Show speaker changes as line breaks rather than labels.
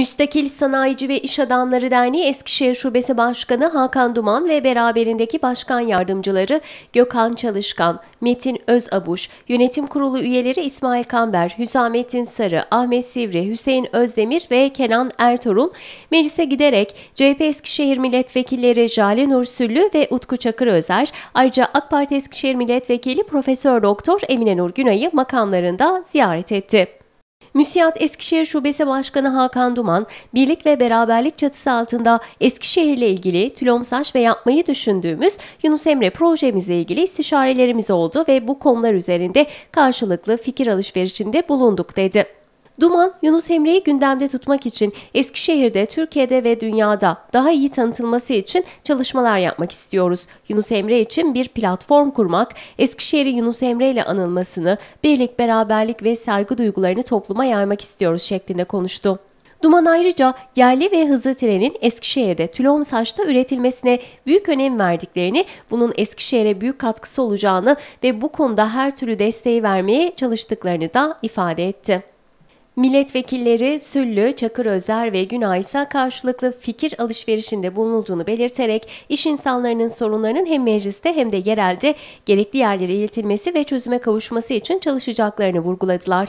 Müstakil Sanayici ve İş Adamları Derneği Eskişehir Şubesi Başkanı Hakan Duman ve beraberindeki başkan yardımcıları Gökhan Çalışkan, Metin Özabuş, yönetim kurulu üyeleri İsmail Kamber, Hüsamettin Sarı, Ahmet Sivri, Hüseyin Özdemir ve Kenan Ertuğrul meclise giderek CHP Eskişehir milletvekilleri Jale Nursüllü ve Utku Çakır Özer, ayrıca AK Parti Eskişehir milletvekili Profesör Doktor Emine Nur Günay'ı makamlarında ziyaret etti. MÜSİAD Eskişehir Şubesi Başkanı Hakan Duman, birlik ve beraberlik çatısı altında Eskişehir ile ilgili tülomsaç ve yapmayı düşündüğümüz Yunus Emre projemizle ilgili istişarelerimiz oldu ve bu konular üzerinde karşılıklı fikir alışverişinde bulunduk dedi. Duman, Yunus Emre'yi gündemde tutmak için Eskişehir'de, Türkiye'de ve dünyada daha iyi tanıtılması için çalışmalar yapmak istiyoruz. Yunus Emre için bir platform kurmak, Eskişehir'i Yunus Emre ile anılmasını, birlik, beraberlik ve saygı duygularını topluma yaymak istiyoruz şeklinde konuştu. Duman ayrıca yerli ve hızlı trenin Eskişehir'de tülom saçta üretilmesine büyük önem verdiklerini, bunun Eskişehir'e büyük katkısı olacağını ve bu konuda her türlü desteği vermeye çalıştıklarını da ifade etti. Milletvekilleri Süllü, Çakır Özer ve Günay karşılıklı fikir alışverişinde bulunulduğunu belirterek iş insanlarının sorunlarının hem mecliste hem de yerelde gerekli yerlere iletilmesi ve çözüme kavuşması için çalışacaklarını vurguladılar.